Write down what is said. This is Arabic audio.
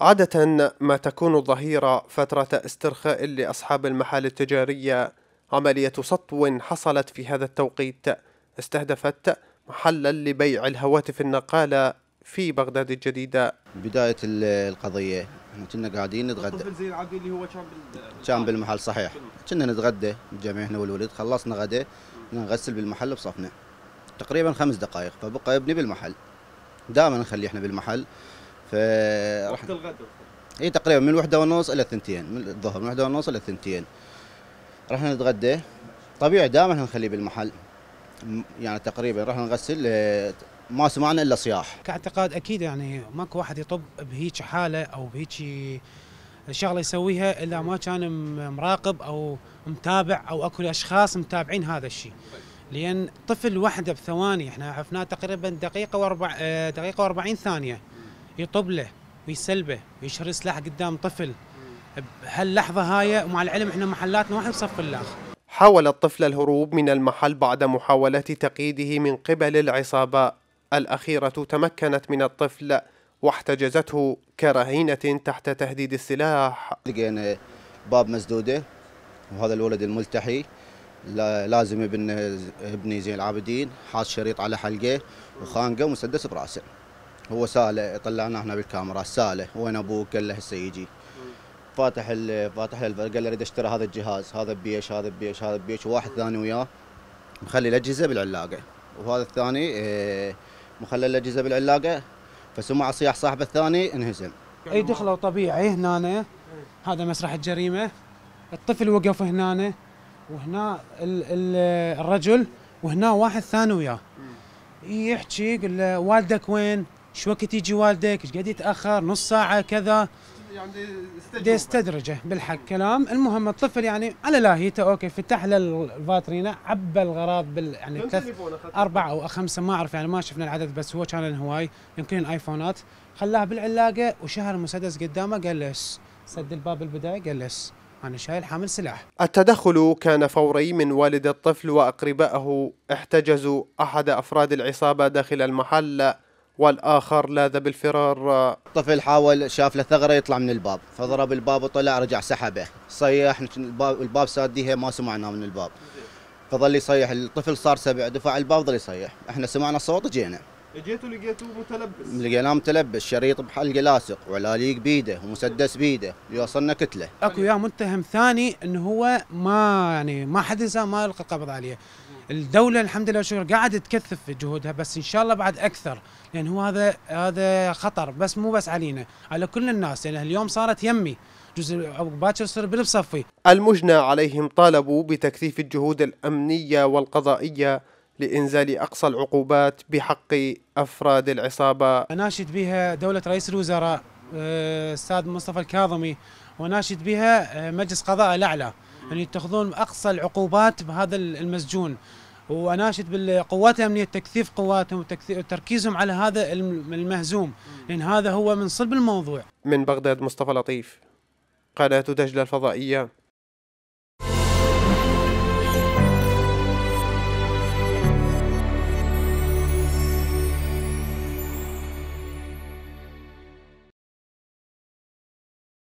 عادة ما تكون الظهيرة فترة استرخاء لأصحاب المحال التجارية عملية سطو حصلت في هذا التوقيت استهدفت محلا لبيع الهواتف النقالة في بغداد الجديدة بداية القضية كنا قاعدين نتغدى الطفل اللي هو كان كان بالمحل صحيح كنا نتغدى الجميع احنا والولد خلصنا غدا نغسل بالمحل بصفنا تقريبا خمس دقائق فبقى ابني بالمحل دائما نخلي احنا بالمحل ف وقت الغداء اي تقريبا من الوحده ونص الى الثنتين من الظهر من الوحده ونص الى الثنتين راح نتغدى طبيعي دائما نخليه بالمحل يعني تقريبا راح نغسل آه، ما سمعنا الا صياح كاعتقاد اكيد يعني ماكو واحد يطب بهيك حاله او بهيك شغله يسويها الا ما كان مراقب او متابع او اكو اشخاص متابعين هذا الشيء لان طفل وحده بثواني احنا عرفناه تقريبا دقيقه واربع آه، دقيقه و40 ثانيه يطب له ويسلبه ويشهر سلاح قدام طفل بهاللحظه هاي ومع العلم احنا محلاتنا واحد بصف الاخر حاول الطفل الهروب من المحل بعد محاولة تقييده من قبل العصابة الأخيرة تمكنت من الطفل واحتجزته كرهينة تحت تهديد السلاح لقينا باب مسدودة وهذا الولد الملتحي لازم ابن ابني زين العابدين حاط شريط على حلقه وخانقه ومسدس براسه هو ساله طلعناه احنا بالكاميرا ساله وين ابوك قال له هسه يجي فاتح فاتح قال له اريد اشتري هذا الجهاز هذا بيش هذا بيش هذا بيش وواحد ثاني وياه مخلي الاجهزه بالعلاقه وهذا الثاني آه، مخلي الاجهزه بالعلاقه فسمع صياح صاحبه الثاني انهزم اي دخلوا طبيعي هنا هذا مسرح الجريمه الطفل وقف هنا وهنا ال ال الرجل وهنا واحد ثاني وياه يحكي يقول له والدك وين؟ شو وقت يجي والدك ايش قد يتاخر نص ساعه كذا يعني يستدرجه بالحق كلام المهم الطفل يعني على لاهيته اوكي فتح له الفاترينا عبى الغراض بال يعني ثلاث اربع او خمسه ما اعرف يعني ما شفنا العدد بس هو كان هواي يمكن الايفونات خلاها بالعلاقه وشهر المسدس قدامه قال لس سد الباب البدايه قال لس أنا شايل حامل سلاح التدخل كان فوري من والد الطفل وأقربائه احتجزوا أحد أفراد العصابة داخل المحل والآخر لاذ بالفرار طفل حاول شاف له ثغرة يطلع من الباب فضرب الباب وطلع رجع سحبه صيح الباب, الباب ساديها ما سمعنا من الباب فظل يصيح الطفل صار سبع دفع الباب ظل يصيح احنا سمعنا الصوت جينا اجيتوا لقيتوه متلبس لقيناه متلبس شريط بحلقه لاصق وعلاليق بيده ومسدس بيده يوصلنا كتله اكو يا متهم ثاني انه هو ما يعني ما حدثه ما القى القبض عليه الدوله الحمد لله والشكر قاعده تكثف في جهودها بس ان شاء الله بعد اكثر لان هو هذا هذا خطر بس مو بس علينا على كل الناس لان اليوم صارت يمي جزء باكر صار بالصفي المجنى عليهم طالبوا بتكثيف الجهود الامنيه والقضائيه لإنزال أقصى العقوبات بحق أفراد العصابة اناشد بها دولة رئيس الوزراء آه، الأستاذ مصطفى الكاظمي وناشد بها آه، مجلس قضاء الأعلى أن يتخذون أقصى العقوبات بهذا المسجون واناشد بالقوات الامنيه تكثيف قواتهم وتركيزهم على هذا المهزوم لان هذا هو من صلب الموضوع. من بغداد مصطفى لطيف قناه دجله الفضائيه.